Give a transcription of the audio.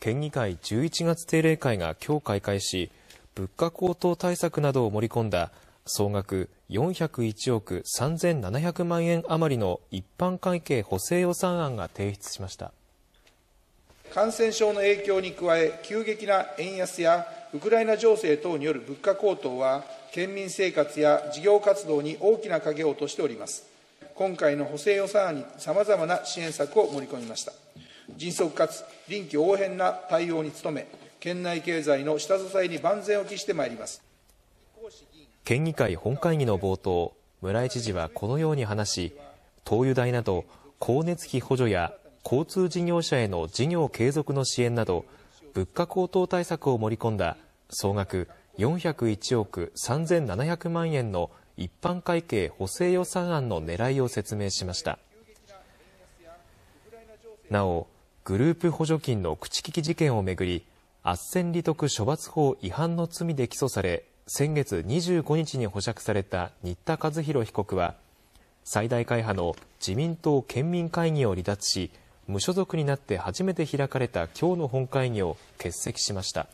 県議会11月定例会が今日開会し、物価高騰対策などを盛り込んだ総額401億3700万円余りの一般会計補正予算案が提出しました。感染症の影響に加え、急激な円安やウクライナ情勢等による物価高騰は、県民生活や事業活動に大きな影を落としております。今回の補正予算案にさまざまな支援策を盛り込みました。迅速かつ臨機応変な対応に努め、県内経済の下支えに万全を期してまいります。県議会本会議の冒頭、村井知事はこのように話し、灯油代など光熱費補助や交通事業者への事業継続の支援など、物価高騰対策を盛り込んだ総額401億3700万円の一般会計補正予算案の狙いを説明しました。なお、グループ補助金の口利き事件をめぐり、せん利得処罰法違反の罪で起訴され、先月25日に保釈された新田和弘被告は、最大会派の自民党県民会議を離脱し、無所属になって初めて開かれた今日の本会議を欠席しました。